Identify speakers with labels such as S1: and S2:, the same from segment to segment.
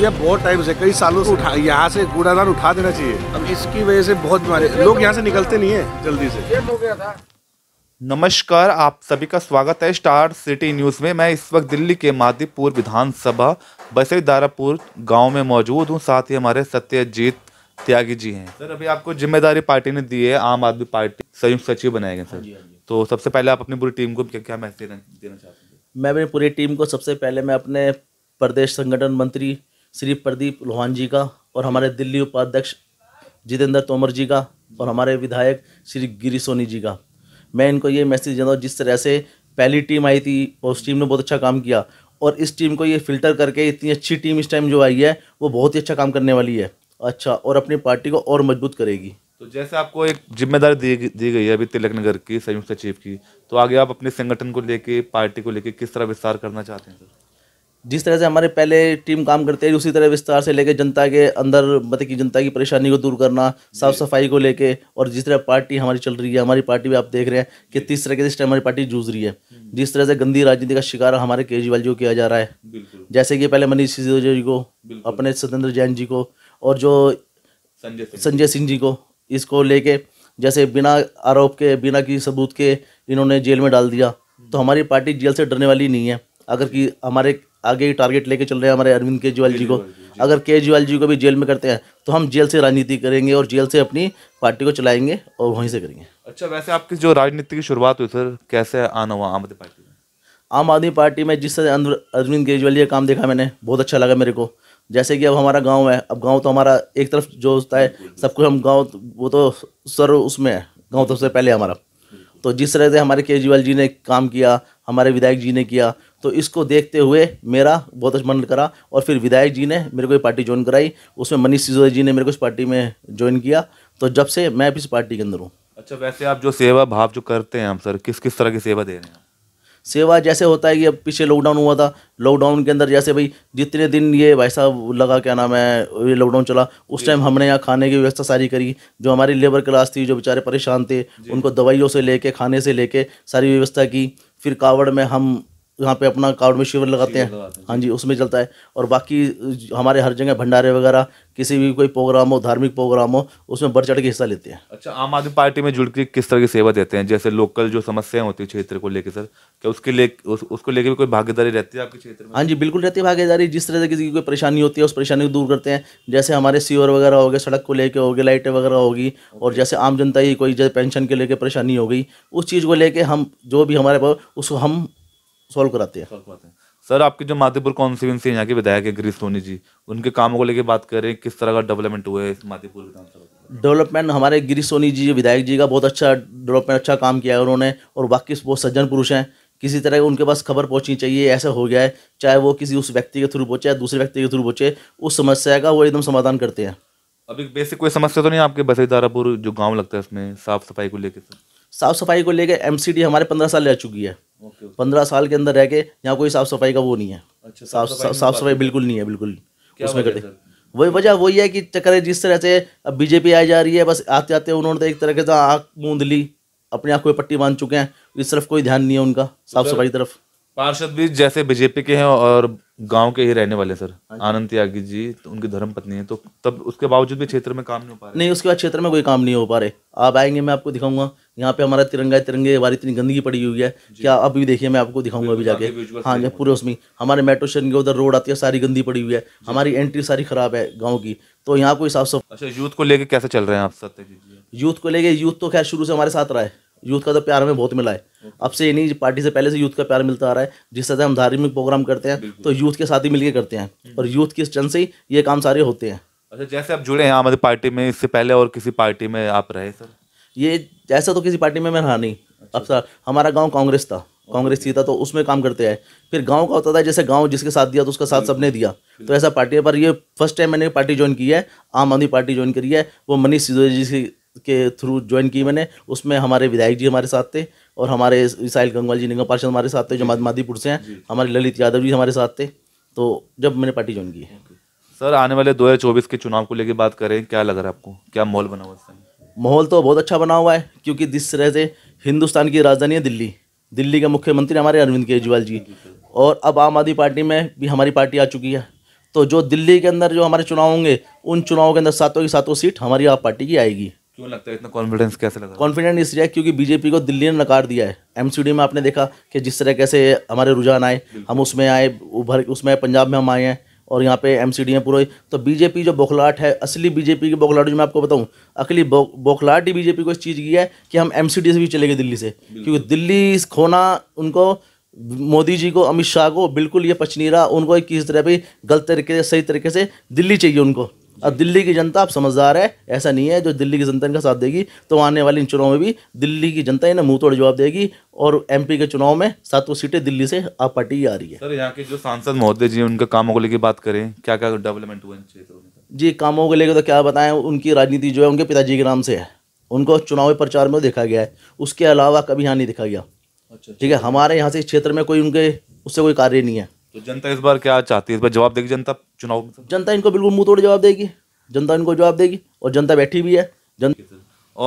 S1: भैया बहुत टाइम से कई सालों से उठा यहाँ से कूड़ादान उठा देना चाहिए अब इसकी वजह से बहुत बीमारी लोग यहाँ से निकलते नहीं है
S2: जल्दी से
S1: नमस्कार आप सभी का स्वागत है स्टार सिटी न्यूज़ में मैं इस वक्त दिल्ली के माधीपुर विधानसभा बसई दारापुर गांव में मौजूद हूं साथ ही हमारे सत्यजीत त्यागी जी हैं सर अभी आपको जिम्मेदारी पार्टी ने दी है आम आदमी पार्टी संयुक्त सचिव बनाए गए सर हाँ हाँ तो सबसे पहले आप अपनी पूरी टीम को क्या क्या मैसेज देना
S2: चाहते हैं मैं अपनी पूरी टीम को सबसे पहले मैं अपने प्रदेश संगठन मंत्री श्री प्रदीप लोहान जी का और हमारे दिल्ली उपाध्यक्ष जितेंद्र तोमर जी का और हमारे विधायक श्री गिरी सोनी जी का मैं इनको ये मैसेज देता हूँ जिस तरह से पहली टीम आई थी और उस टीम ने बहुत अच्छा काम किया और इस टीम को ये फिल्टर करके इतनी अच्छी टीम इस टाइम जो आई है वो बहुत ही अच्छा काम करने वाली है अच्छा और अपनी पार्टी को और मजबूत करेगी
S1: तो जैसे आपको एक
S2: जिम्मेदारी दी दी गई है अभी तिलक नगर की संयुक्त सचिव की
S1: तो आगे आप अपने संगठन को लेके पार्टी को लेके किस तरह
S2: विस्तार करना चाहते हैं सर जिस तरह से हमारे पहले टीम काम करते है उसी तरह विस्तार से लेकर जनता के अंदर मतलब की जनता की परेशानी को दूर करना साफ सफाई को लेके और जिस तरह पार्टी हमारी चल रही है हमारी पार्टी भी आप देख रहे हैं कि तीस तरह के जिस टाइम हमारी पार्टी जूझ रही है हम्म। जिस तरह से गंदी राजनीति का शिकार हमारे केजरीवाल जी को किया जा रहा है जैसे कि पहले मनीष सिसोदिया जी को अपने सत्येंद्र जैन जी को और जो संजय सिंह जी को इसको लेके जैसे बिना आरोप के बिना किसी सबूत के इन्होंने जेल में डाल दिया हम्म। तो हमारी पार्टी जेल से डरने वाली नहीं है अगर कि हमारे आगे टारगेट लेके चल रहे हैं हमारे अरविंद केजरीवाल जी को अगर केजरीवाल जी को भी जेल में करते हैं तो हम जेल से राजनीति करेंगे और जेल से अपनी पार्टी को चलाएंगे और वहीं से करेंगे
S1: अच्छा वैसे आपकी जो राजनीति की शुरुआत हुई सर कैसे आना हुआ आम आदमी पार्टी में
S2: आम आदमी पार्टी में जिस तरह अरविंद केजरीवाल जी का काम देखा मैंने बहुत अच्छा लगा मेरे को जैसे कि अब हमारा गाँव है अब गाँव तो हमारा एक तरफ जो होता है सब कुछ हम गाँव तो, वो तो सर उसमें है गाँव तो सबसे पहले हमारा तो जिस तरह से हमारे केजरीवाल जी ने काम किया हमारे विधायक जी ने किया तो इसको देखते हुए मेरा बहुत अच्छा मन करा और फिर विधायक जी ने मेरे को ये पार्टी ज्वाइन कराई उसमें मनीष सिसोदिया जी ने मेरे को इस पार्टी में ज्वाइन किया तो जब से मैं इस पार्टी के अंदर हूँ अच्छा
S1: वैसे आप जो सेवा भाव जो करते हैं हम सर किस किस तरह की सेवा दे रहे हैं
S2: सेवा जैसे होता है कि अब पीछे लॉकडाउन हुआ था लॉकडाउन के अंदर जैसे भाई जितने दिन ये भाई साहब लगा क्या नाम है ये लॉकडाउन चला उस टाइम हमने यहाँ खाने की व्यवस्था सारी करी जो हमारी लेबर क्लास थी जो बेचारे परेशान थे उनको दवाइयों से लेके खाने से लेके सारी व्यवस्था की फिर कावड़ में हम यहाँ पे अपना कार्ड में शिविर लगाते हैं हाँ जी उसमें चलता है और बाकी हमारे हर जगह भंडारे वगैरह किसी भी कोई प्रोग्राम हो धार्मिक प्रोग्राम हो उसमें बढ़ चढ़ के हिस्सा लेते हैं
S1: अच्छा आम आदमी पार्टी में जुड़ के किस तरह की सेवा देते हैं जैसे लोकल जो समस्याएं होती है क्षेत्र को लेकर सर क्या उसके ले उस, उसको लेकर भी कोई भागीदारी रहती
S2: है आपके क्षेत्र में हाँ जी बिल्कुल रहती है भागीदारी जिस तरह से किसी की कोई परेशानी होती है उस परेशानी को दूर करते हैं जैसे हमारे सीवर वगैरह हो गए सड़क को लेकर हो गए लाइटें वगैरह होगी और जैसे आम जनता ही कोई जैसे पेंशन के लेकर परेशानी हो गई उस चीज़ को लेकर हम जो भी हमारे पास उसको हम सॉल्व कराते हैं
S1: सर आपके जो माधेपुर कॉन्स्टिट्यूंसी है यहाँ के विधायक है गिरीश सोनी जी उनके कामों को लेकर बात करें किस तरह का डेवलपमेंट हुआ है माधेपुर विधानसभा
S2: डेवलपमेंट हमारे गिरीश सोनी जी विधायक जी का बहुत अच्छा डेवलपमेंट अच्छा काम किया है उन्होंने और वाकई बहुत सज्जन पुरुष हैं किसी तरह उनके पास खबर पहुंचनी चाहिए ऐसा हो गया है चाहे वो किसी उस व्यक्ति के थ्रू पहुंचे या दूसरे व्यक्ति के थ्रू पहुंचे उस समस्या का वो एकदम समाधान करते हैं
S1: अभी बेसिक कोई समस्या तो नहीं आपके बसई दारापुर जो गाँव लगता है उसमें साफ सफाई को
S2: लेकर साफ़ सफाई को लेके एमसीडी हमारे पंद्रह साल रह चुकी है पंद्रह साल के अंदर रह के यहाँ कोई साफ़ सफाई का वो नहीं है अच्छा, साफ सफाई बिल्कुल नहीं है बिल्कुल उसमें करते वही वजह वही है कि चक्कर जिस तरह से अब बीजेपी आई जा रही है बस आते आते उन्होंने तो एक तरह के तो आँख मूंद ली अपने आँख को पट्टी बांध चुके हैं इस तरफ कोई ध्यान नहीं है उनका साफ तो सफाई तरफ
S1: पार्षद भी जैसे बीजेपी के हैं और गांव के ही रहने वाले सर अच्छा। आनंद त्यागी जी तो उनकी धर्म पत्नी है तो
S2: तब उसके बावजूद भी क्षेत्र में काम नहीं हो पा रहे नहीं उसके बाद क्षेत्र में कोई काम नहीं हो पा रहे आप आएंगे मैं आपको दिखाऊंगा यहाँ पे हमारा तिरंगा तिरंगे हमारी इतनी गंदगी पड़ी हुई है क्या अब भी देखिए मैं आपको दिखाऊंगा अभी जाके हाँ जब पूरे उसमें हमारे मेट्रो स्टेशन के उधर रोड आती है सारी गंदी पड़ी हुई है हमारी एंट्री सारी खराब है गाँव की तो यहाँ कोई साफ सफाई अच्छा यूथ
S1: को लेकर कैसे चल रहे हैं आप सत्य
S2: यूथ को लेके यूथ तो खैर शुरू से हमारे साथ रहा है यूथ का तो प्यार हमें बहुत मिला है अब से यही पार्टी से पहले से यूथ का प्यार मिलता आ रहा है जिस तरह से हम धार्मिक प्रोग्राम करते हैं तो यूथ के साथ ही मिलकर करते हैं हम्म। और यूथ के स्टन से ही ये काम सारे होते हैं अच्छा जैसे आप
S1: जुड़े हैं आम आदमी पार्टी में इससे पहले और किसी पार्टी में आप रहे सर
S2: ये जैसा तो किसी पार्टी में मैं रहा नहीं अच्छा। अब सर हमारा गाँव कांग्रेस था कांग्रेस थी था तो, तो उसमें काम करते आए फिर गांव का होता था जैसे गांव जिसके साथ दिया तो उसका साथ सबने दिया तो ऐसा पार्टी है पर ये फर्स्ट टाइम मैंने पार्टी ज्वाइन की है आम आदमी पार्टी ज्वाइन करी है वो मनीष सिसोदिया जी के थ्रू ज्वाइन की मैंने उसमें हमारे विधायक जी हमारे साथ थे और हमारे साहिल गंगवाल जी निगम पार्षद हमारे साथ थे जो मादीपुर से हैं हमारे ललित यादव जी हमारे साथ थे तो जब मैंने पार्टी ज्वाइन की है
S1: सर आने वाले दो
S2: के चुनाव को लेकर बात करें क्या लग रहा है आपको क्या माहौल बना हुआ है माहौल तो बहुत अच्छा बना हुआ है क्योंकि जिस तरह से हिंदुस्तान की राजधानी है दिल्ली दिल्ली के मुख्यमंत्री हमारे अरविंद केजरीवाल जी और अब आम आदमी पार्टी में भी हमारी पार्टी आ चुकी है तो जो दिल्ली के अंदर जो हमारे चुनाव होंगे उन चुनावों के अंदर सातों की सातों सीट हमारी आप पार्टी की आएगी
S1: क्यों लगता है इतना कॉन्फिडेंस कैसे लगा
S2: कॉन्फिडेंस इसलिए क्योंकि बीजेपी को दिल्ली ने नकार दिया है एमसीडी में आपने देखा कि जिस तरह कैसे हमारे रुझान आए हम उसमें आए उभर उसमें पंजाब में हम आए हैं और यहाँ पे एम सी डी हैं पूरे तो बीजेपी जो बौखलाहट है असली बीजेपी की बौखलाहट जो मैं आपको बताऊँ अकली बौखलाहट ही बीजेपी को इस चीज़ की है कि हम एम सी डी से भी चले गए दिल्ली से क्योंकि दिल्ली खोना उनको मोदी जी को अमित शाह को बिल्कुल ये पचनीरा उनको किसी तरह भी गलत तरीके से सही तरीके से दिल्ली चाहिए उनको अब दिल्ली की जनता आप समझदार है ऐसा नहीं है जो दिल्ली की जनता इनका साथ देगी तो आने वाले इन चुनाव में भी दिल्ली की जनता इन्हें मुंह तोड़ जवाब देगी और एमपी के चुनाव में सातों सीटें दिल्ली से आप पार्टी आ रही है
S1: सर यहाँ के जो सांसद महोदय जी उनके कामों को लेकर बात करें क्या क्या डेवलपमेंट हुए क्षेत्रों
S2: में जी कामों को लेकर तो क्या बताएं उनकी राजनीति जो है उनके पिताजी के नाम से है उनको चुनावी प्रचार में देखा गया है उसके अलावा कभी यहाँ नहीं देखा गया अच्छा ठीक है अच्छा। हमारे यहाँ से इस क्षेत्र में कोई उनके उससे कोई कार्य नहीं है
S1: तो जनता इस बार क्या चाहती है इस बार जवाब देगी जनता चुनाव
S2: जनता इनको बिल्कुल मुंह तोड़ जवाब देगी जनता इनको जवाब देगी और जनता बैठी भी है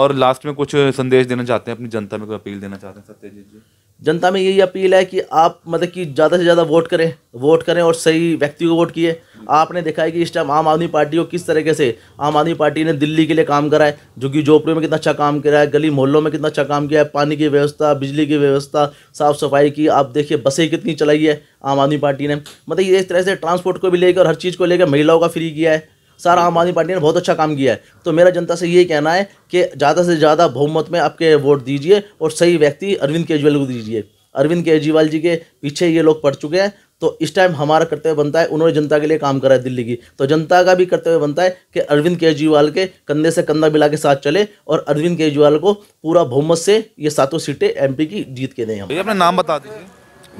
S1: और लास्ट में कुछ संदेश देना चाहते हैं अपनी जनता में कोई अपील देना चाहते हैं सत्यजीत जी
S2: जनता में यही अपील है कि आप मतलब कि ज़्यादा से ज़्यादा वोट करें वोट करें और सही व्यक्ति को वोट किए आपने देखा है कि इस टाइम आम आदमी पार्टी को किस तरीके से आम आदमी पार्टी ने दिल्ली के लिए काम करा है जो कि झोपड़ियों में कितना अच्छा काम किया है गली मोहल्लों में कितना अच्छा काम किया है पानी की व्यवस्था बिजली की व्यवस्था साफ़ सफाई की आप देखिए बसें कितनी चलाई है आम आदमी पार्टी ने मतलब इस तरह से ट्रांसपोर्ट को भी लेकर हर चीज़ को लेकर महिलाओं का फ्री किया है सारा आम आदमी पार्टी ने बहुत अच्छा काम किया है तो मेरा जनता से ये कहना है कि ज़्यादा से ज़्यादा बहुमत में आपके वोट दीजिए और सही व्यक्ति अरविंद केजरीवाल को दीजिए अरविंद केजरीवाल जी के पीछे ये लोग पड़ चुके हैं तो इस टाइम हमारा कर्तव्य बनता है उन्होंने जनता के लिए काम करा है दिल्ली की तो जनता का भी कर्तव्य बनता है कि अरविंद केजरीवाल के कंधे से कंधा मिला के साथ चले और अरविंद केजरीवाल को पूरा बहुमत से ये सातों सीटें एमपी की जीत के दें हम अपना नाम बता दीजिए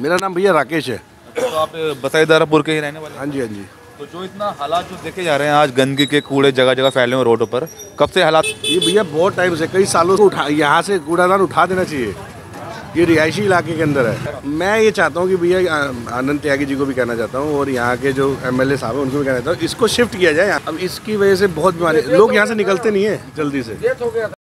S2: मेरा नाम भैया राकेश है तो आप बताइए दारापुर के ही रहने वाले हाँ जी हाँ जी
S1: तो जो इतना हालात जो
S2: देखे जा रहे हैं आज
S1: गंदगी के कूड़े जगह जगह फैले हुए रोडों पर
S2: कब से हालात ये भैया बहुत टाइम से कई सालों से उठा यहाँ से कूड़ादान उठा देना चाहिए ये रिहायशी इलाके के अंदर है मैं ये चाहता हूँ कि भैया आनंद त्यागी जी को भी कहना चाहता हूँ और यहाँ के जो एम एल साहब हैं उनको भी कहना चाहता हूँ इसको शिफ्ट किया जाए अब इसकी वजह से बहुत बीमारी लोग यहाँ से निकलते नहीं है जल्दी से